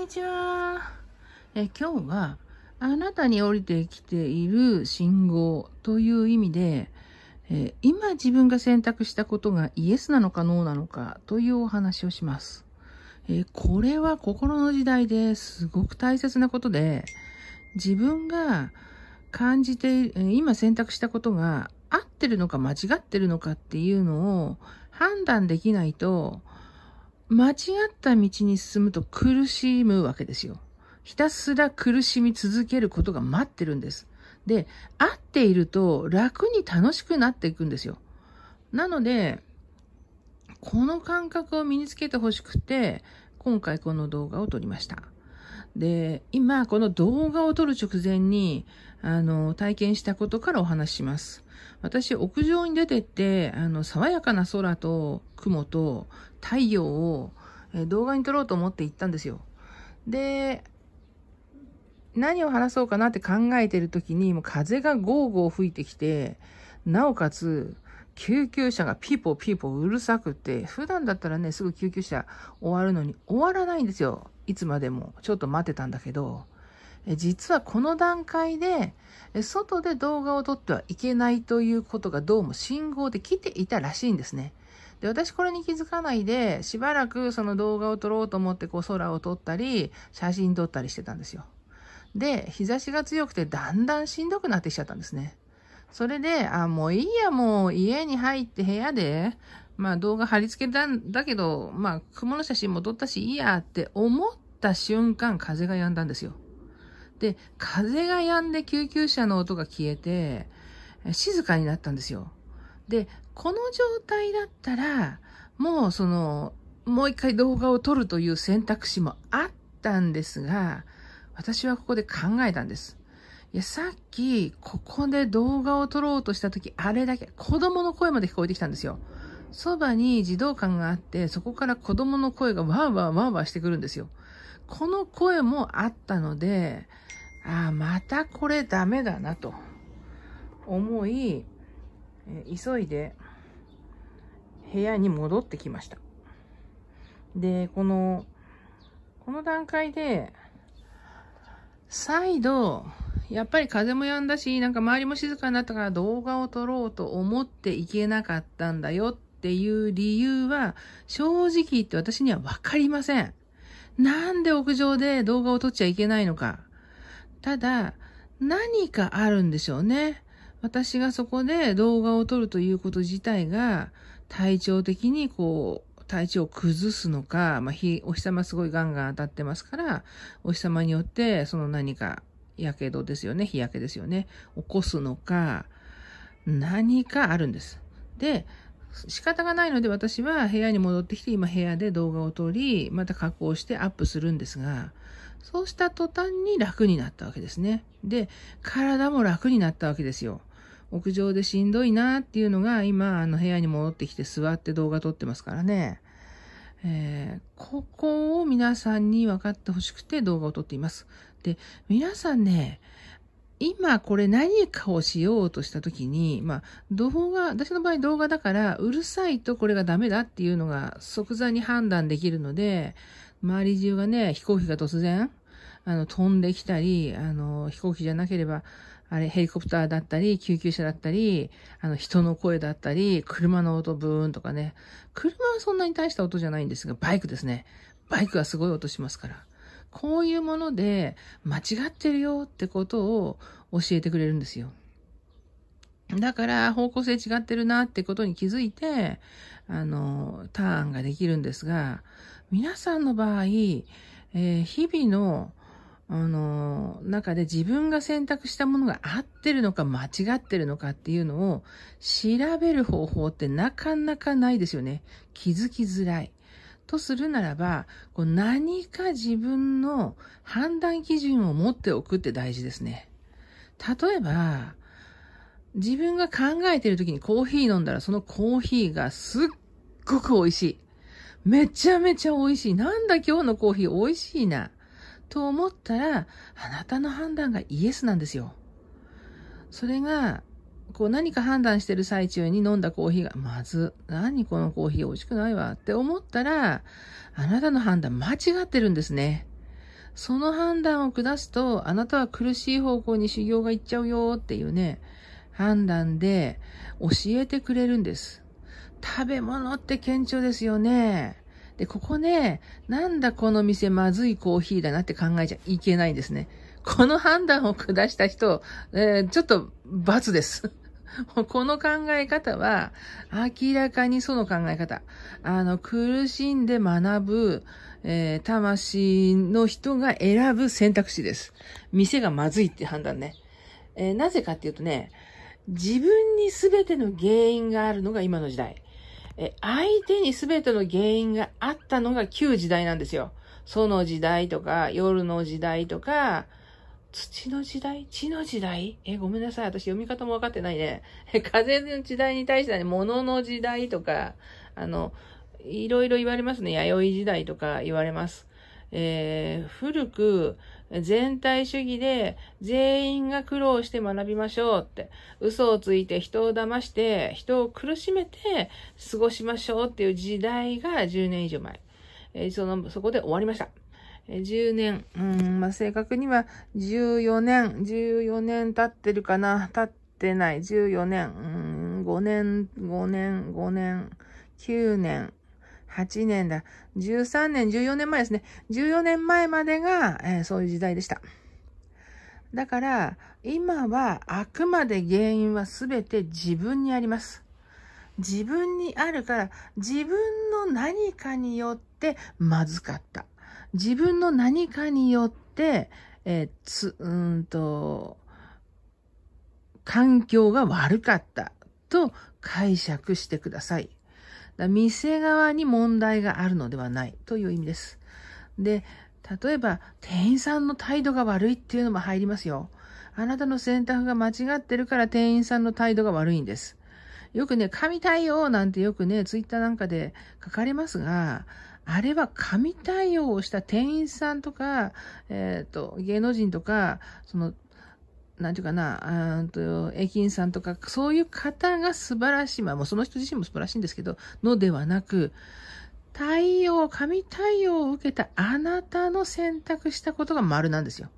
にちは。え今日は、あなたに降りてきている信号という意味で、え今自分が選択したことがイエスなのかノーなのかというお話をします。えこれは心の時代ですごく大切なことで、自分が感じて今選択したことが合ってるのか間違ってるのかっていうのを判断できないと、間違った道に進むと苦しむわけですよ。ひたすら苦しみ続けることが待ってるんです。で、合っていると楽に楽しくなっていくんですよ。なので、この感覚を身につけてほしくて、今回この動画を撮りました。で、今、この動画を撮る直前に、あの、体験したことからお話しします。私、屋上に出てって、あの、爽やかな空と雲と太陽を動画に撮ろうと思って行ったんですよ。で、何を話そうかなって考えてる時に、もう風がゴーゴー吹いてきて、なおかつ、救急車がピーポーピーポーうるさくて、普段だったらね、すぐ救急車終わるのに終わらないんですよ。いつまでもちょっと待ってたんだけど、実はこの段階で、外で動画を撮ってはいけないということがどうも信号で来ていたらしいんですね。で、私これに気づかないで、しばらくその動画を撮ろうと思ってこう空を撮ったり、写真撮ったりしてたんですよ。で、日差しが強くてだんだんしんどくなってきちゃったんですね。それで、あ、もういいや、もう家に入って部屋で、まあ動画貼り付けたんだけど、まあ雲の写真も撮ったしいいやって思った瞬間風が止んだんですよ。で、風が止んで救急車の音が消えて、静かになったんですよ。で、この状態だったら、もうその、もう一回動画を撮るという選択肢もあったんですが、私はここで考えたんです。いや、さっき、ここで動画を撮ろうとした時、あれだけ、子供の声まで聞こえてきたんですよ。そばに児童館があって、そこから子供の声がわーわーわーわーしてくるんですよ。この声もあったので、ああ、またこれダメだなと思い、急いで部屋に戻ってきました。で、この、この段階で、再度、やっぱり風も止んだし、なんか周りも静かになったから動画を撮ろうと思っていけなかったんだよっっていう理由は、正直言って私にはわかりません。なんで屋上で動画を撮っちゃいけないのか。ただ、何かあるんでしょうね。私がそこで動画を撮るということ自体が、体調的にこう、体調を崩すのか、まあ、日、お日様すごいガンガン当たってますから、お日様によってその何か、やけどですよね、日焼けですよね、起こすのか、何かあるんです。で、仕方がないので私は部屋に戻ってきて今部屋で動画を撮りまた加工してアップするんですがそうした途端に楽になったわけですねで体も楽になったわけですよ屋上でしんどいなっていうのが今あの部屋に戻ってきて座って動画撮ってますからね、えー、ここを皆さんに分かってほしくて動画を撮っていますで皆さんね今これ何かをしようとした時に、まあ、動画、私の場合動画だから、うるさいとこれがダメだっていうのが即座に判断できるので、周り中がね、飛行機が突然、あの、飛んできたり、あの、飛行機じゃなければ、あれ、ヘリコプターだったり、救急車だったり、あの、人の声だったり、車の音ブーンとかね。車はそんなに大した音じゃないんですが、バイクですね。バイクはすごい音しますから。こういうもので間違ってるよってことを教えてくれるんですよ。だから方向性違ってるなってことに気づいて、あの、ターンができるんですが、皆さんの場合、えー、日々の、あの、中で自分が選択したものが合ってるのか間違ってるのかっていうのを調べる方法ってなかなかないですよね。気づきづらい。とするならば、こう何か自分の判断基準を持っておくって大事ですね。例えば、自分が考えてる時にコーヒー飲んだらそのコーヒーがすっごく美味しい。めちゃめちゃ美味しい。なんだ今日のコーヒー美味しいな。と思ったら、あなたの判断がイエスなんですよ。それがこう何か判断してる最中に飲んだコーヒーが、まず、何このコーヒー美味しくないわって思ったら、あなたの判断間違ってるんですね。その判断を下すと、あなたは苦しい方向に修行がいっちゃうよっていうね、判断で教えてくれるんです。食べ物って顕著ですよね。で、ここね、なんだこの店まずいコーヒーだなって考えちゃいけないんですね。この判断を下した人、えー、ちょっと罰です。この考え方は、明らかにその考え方。あの、苦しんで学ぶ、えー、魂の人が選ぶ選択肢です。店がまずいって判断ね。えー、なぜかっていうとね、自分に全ての原因があるのが今の時代。え、相手に全ての原因があったのが旧時代なんですよ。その時代とか、夜の時代とか、土の時代地の時代え、ごめんなさい。私読み方も分かってないね。風の時代に対してはね、物の時代とか、あの、いろいろ言われますね。弥生時代とか言われます。えー、古く全体主義で全員が苦労して学びましょうって、嘘をついて人を騙して人を苦しめて過ごしましょうっていう時代が10年以上前。えー、その、そこで終わりました。10年、うん、まあ、正確には14年、14年経ってるかな、経ってない、14年、うん、5年、5年、5年、9年、8年だ。13年、14年前ですね。14年前までが、えー、そういう時代でした。だから、今はあくまで原因は全て自分にあります。自分にあるから、自分の何かによってまずかった。自分の何かによって、えー、つ、うんと、環境が悪かったと解釈してください。店側に問題があるのではないという意味です。で、例えば、店員さんの態度が悪いっていうのも入りますよ。あなたの選択が間違ってるから店員さんの態度が悪いんです。よくね、神対応なんてよくね、ツイッターなんかで書かれますが、あれは神対応をした店員さんとか、えっ、ー、と、芸能人とか、そのなんていうかな、うんと、駅員さんとか、そういう方が素晴らしい。まあもうその人自身も素晴らしいんですけど、のではなく、太陽、神太陽を受けたあなたの選択したことが丸なんですよ。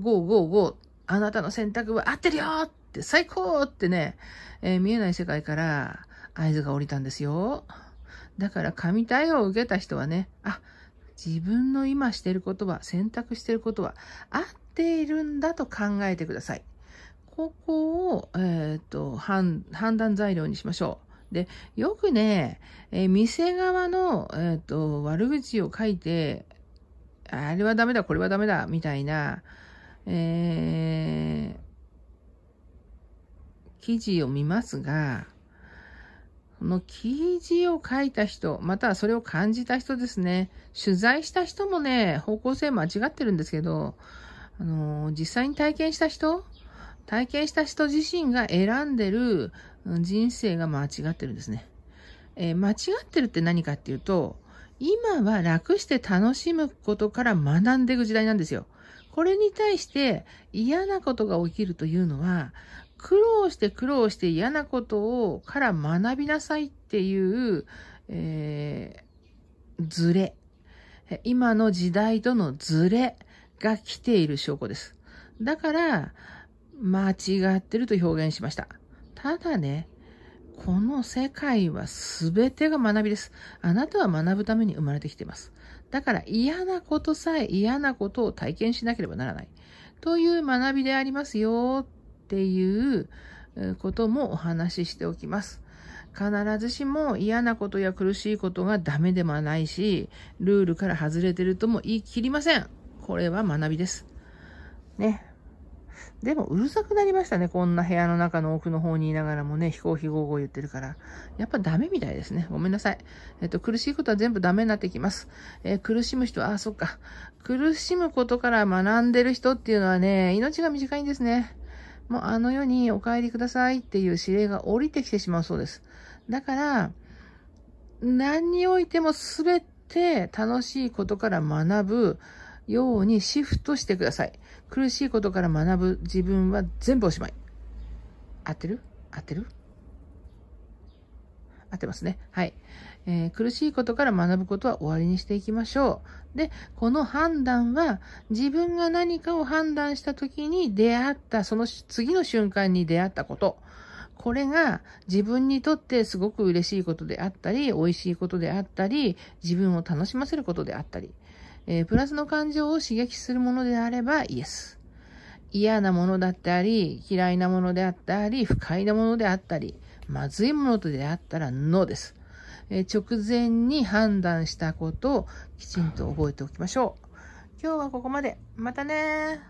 ゴーゴーゴー。あなたの選択は合ってるよって、最高ってね、えー、見えない世界から合図が降りたんですよ。だから神対応を受けた人はね、あ、自分の今していることは、選択していることは、合っているんだと考えてください。ここを、えー、っと判、判断材料にしましょう。で、よくね、えー、店側の、えーと、と悪口を書いて、あれはダメだ、これはダメだ、みたいな、えー、記事を見ますが、この記事を書いた人、またはそれを感じた人ですね。取材した人もね、方向性間違ってるんですけど、あの実際に体験した人体験した人自身が選んでる人生が間違ってるんですね。えー、間違ってるって何かっていうと、今は楽して楽しむことから学んでいく時代なんですよ。これに対して嫌なことが起きるというのは、苦労して苦労して嫌なことをから学びなさいっていう、えー、ズレ。今の時代とのズレが来ている証拠です。だから、間違ってると表現しました。ただね、この世界は全てが学びです。あなたは学ぶために生まれてきています。だから嫌なことさえ嫌なことを体験しなければならない。という学びでありますよ。っていうこともお話ししておきます。必ずしも嫌なことや苦しいことがダメでもないし、ルールから外れてるとも言い切りません。これは学びです。ね。でも、うるさくなりましたね。こんな部屋の中の奥の方にいながらもね、飛行機午後言ってるから。やっぱダメみたいですね。ごめんなさい。えっと、苦しいことは全部ダメになってきます。えー、苦しむ人は、あ、そっか。苦しむことから学んでる人っていうのはね、命が短いんですね。もうあの世にお帰りくださいっていう指令が降りてきてしまうそうです。だから、何においても全て楽しいことから学ぶようにシフトしてください。苦しいことから学ぶ自分は全部おしまい。合ってる合ってる合ってますね。はい。えー、苦しいことから学ぶことは終わりにしていきましょう。で、この判断は、自分が何かを判断した時に出会った、その次の瞬間に出会ったこと。これが自分にとってすごく嬉しいことであったり、美味しいことであったり、自分を楽しませることであったり、えー、プラスの感情を刺激するものであればイエス。嫌なものだったり、嫌いなものであったり、不快なものであったり、まずいものと出会ったらノーです。え直前に判断したことをきちんと覚えておきましょう。今日はここまで。またね